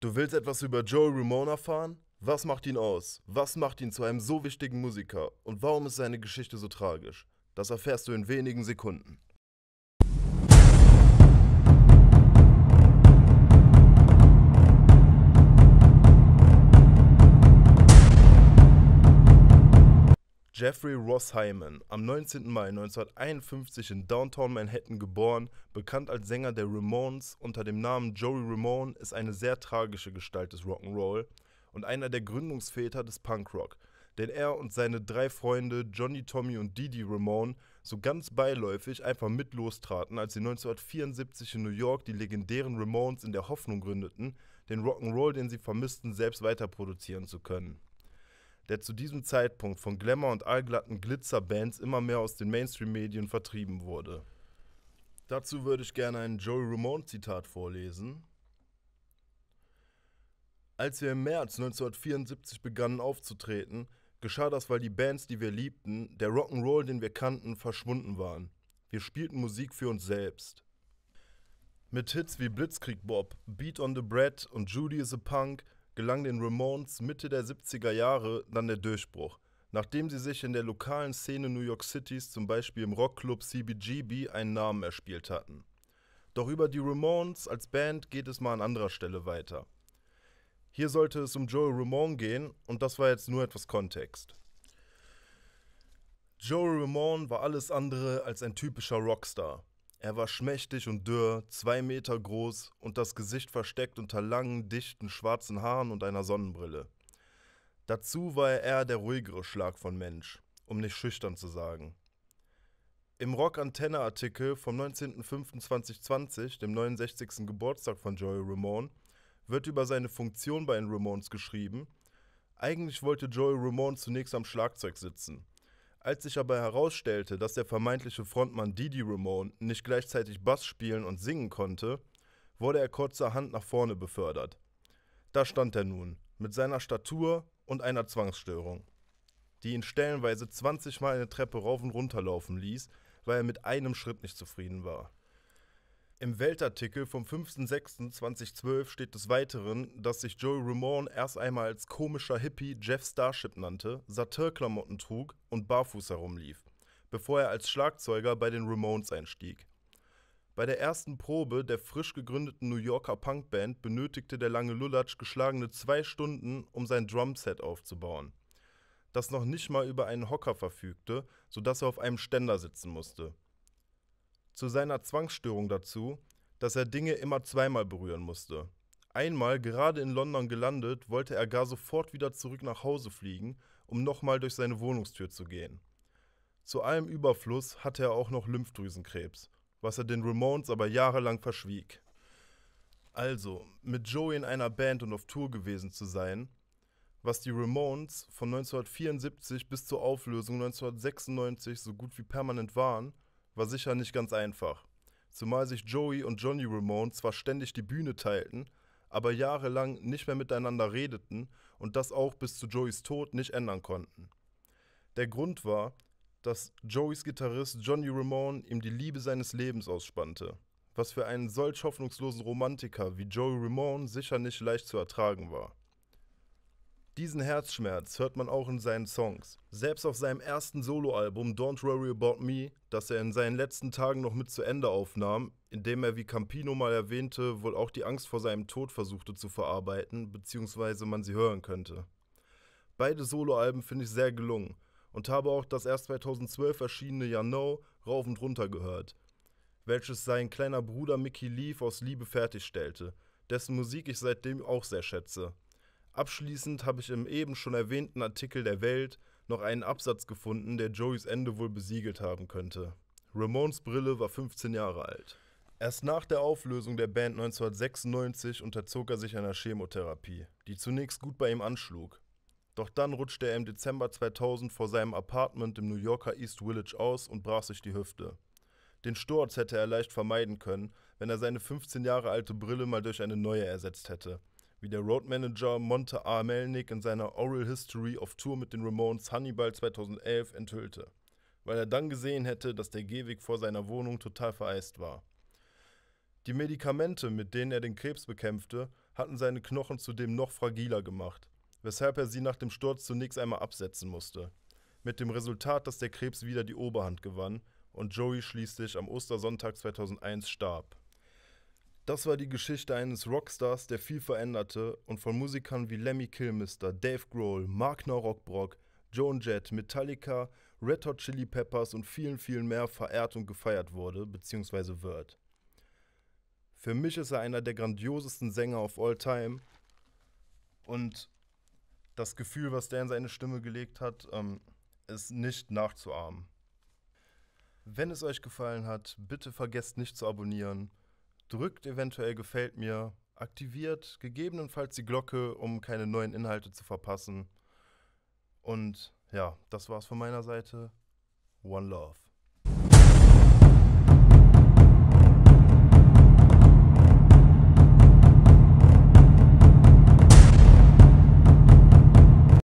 Du willst etwas über Joe Ramone erfahren? Was macht ihn aus? Was macht ihn zu einem so wichtigen Musiker? Und warum ist seine Geschichte so tragisch? Das erfährst du in wenigen Sekunden. Jeffrey Ross Hyman, am 19. Mai 1951 in Downtown Manhattan geboren, bekannt als Sänger der Ramones unter dem Namen Joey Ramone, ist eine sehr tragische Gestalt des Rock'n'Roll und einer der Gründungsväter des Punkrock, denn er und seine drei Freunde Johnny, Tommy und Didi Ramone so ganz beiläufig einfach mit lostraten, als sie 1974 in New York die legendären Ramones in der Hoffnung gründeten, den Rock'n'Roll, den sie vermissten, selbst weiter produzieren zu können der zu diesem Zeitpunkt von Glamour und allglatten Glitzerbands immer mehr aus den Mainstream-Medien vertrieben wurde. Dazu würde ich gerne ein Joey Ramone-Zitat vorlesen. Als wir im März 1974 begannen aufzutreten, geschah das, weil die Bands, die wir liebten, der Rock'n'Roll, den wir kannten, verschwunden waren. Wir spielten Musik für uns selbst. Mit Hits wie Blitzkrieg Bob, Beat on the Bread und Judy is a Punk gelang den Ramones Mitte der 70er Jahre dann der Durchbruch. Nachdem sie sich in der lokalen Szene New York Citys, zum Beispiel im Rockclub CBGB, einen Namen erspielt hatten. Doch über die Ramones als Band geht es mal an anderer Stelle weiter. Hier sollte es um Joey Ramone gehen und das war jetzt nur etwas Kontext. Joey Ramone war alles andere als ein typischer Rockstar. Er war schmächtig und dürr, zwei Meter groß und das Gesicht versteckt unter langen, dichten, schwarzen Haaren und einer Sonnenbrille. Dazu war er eher der ruhigere Schlag von Mensch, um nicht schüchtern zu sagen. Im Rock-Antenne-Artikel vom 19.05.2020, dem 69. Geburtstag von Joey Ramone, wird über seine Funktion bei den Ramones geschrieben. Eigentlich wollte Joey Ramone zunächst am Schlagzeug sitzen – als sich aber herausstellte, dass der vermeintliche Frontmann Didi Ramone nicht gleichzeitig Bass spielen und singen konnte, wurde er kurzerhand nach vorne befördert. Da stand er nun, mit seiner Statur und einer Zwangsstörung, die ihn stellenweise 20 Mal eine Treppe rauf und runter laufen ließ, weil er mit einem Schritt nicht zufrieden war. Im Weltartikel vom 5.6.2012 steht des Weiteren, dass sich Joey Ramone erst einmal als komischer Hippie Jeff Starship nannte, Satirklamotten trug und barfuß herumlief, bevor er als Schlagzeuger bei den Ramones einstieg. Bei der ersten Probe der frisch gegründeten New Yorker Punkband benötigte der lange Lulatsch geschlagene zwei Stunden, um sein Drumset aufzubauen, das noch nicht mal über einen Hocker verfügte, sodass er auf einem Ständer sitzen musste zu seiner Zwangsstörung dazu, dass er Dinge immer zweimal berühren musste. Einmal, gerade in London gelandet, wollte er gar sofort wieder zurück nach Hause fliegen, um nochmal durch seine Wohnungstür zu gehen. Zu allem Überfluss hatte er auch noch Lymphdrüsenkrebs, was er den Ramones aber jahrelang verschwieg. Also, mit Joey in einer Band und auf Tour gewesen zu sein, was die Ramones von 1974 bis zur Auflösung 1996 so gut wie permanent waren, war sicher nicht ganz einfach. Zumal sich Joey und Johnny Ramone zwar ständig die Bühne teilten, aber jahrelang nicht mehr miteinander redeten und das auch bis zu Joeys Tod nicht ändern konnten. Der Grund war, dass Joeys Gitarrist Johnny Ramone ihm die Liebe seines Lebens ausspannte, was für einen solch hoffnungslosen Romantiker wie Joey Ramone sicher nicht leicht zu ertragen war. Diesen Herzschmerz hört man auch in seinen Songs. Selbst auf seinem ersten Soloalbum Don't Worry About Me, das er in seinen letzten Tagen noch mit zu Ende aufnahm, in dem er, wie Campino mal erwähnte, wohl auch die Angst vor seinem Tod versuchte zu verarbeiten, beziehungsweise man sie hören könnte. Beide Soloalben finde ich sehr gelungen und habe auch das erst 2012 erschienene Ya No rauf und runter gehört, welches sein kleiner Bruder Mickey Leaf aus Liebe fertigstellte, dessen Musik ich seitdem auch sehr schätze. Abschließend habe ich im eben schon erwähnten Artikel der Welt noch einen Absatz gefunden, der Joeys Ende wohl besiegelt haben könnte. Ramones Brille war 15 Jahre alt. Erst nach der Auflösung der Band 1996 unterzog er sich einer Chemotherapie, die zunächst gut bei ihm anschlug. Doch dann rutschte er im Dezember 2000 vor seinem Apartment im New Yorker East Village aus und brach sich die Hüfte. Den Sturz hätte er leicht vermeiden können, wenn er seine 15 Jahre alte Brille mal durch eine neue ersetzt hätte wie der Roadmanager Monte A. Melnick in seiner Oral History of Tour mit den Ramones Hannibal 2011 enthüllte, weil er dann gesehen hätte, dass der Gehweg vor seiner Wohnung total vereist war. Die Medikamente, mit denen er den Krebs bekämpfte, hatten seine Knochen zudem noch fragiler gemacht, weshalb er sie nach dem Sturz zunächst einmal absetzen musste. Mit dem Resultat, dass der Krebs wieder die Oberhand gewann und Joey schließlich am Ostersonntag 2001 starb. Das war die Geschichte eines Rockstars, der viel veränderte und von Musikern wie Lemmy Kilmister, Dave Grohl, Mark Norrockbrock, Joan Jett, Metallica, Red Hot Chili Peppers und vielen, vielen mehr verehrt und gefeiert wurde bzw. wird. Für mich ist er einer der grandiosesten Sänger of all time und das Gefühl, was der in seine Stimme gelegt hat, ähm, ist nicht nachzuahmen. Wenn es euch gefallen hat, bitte vergesst nicht zu abonnieren drückt eventuell gefällt mir, aktiviert gegebenenfalls die Glocke, um keine neuen Inhalte zu verpassen. Und ja, das war's von meiner Seite. One Love.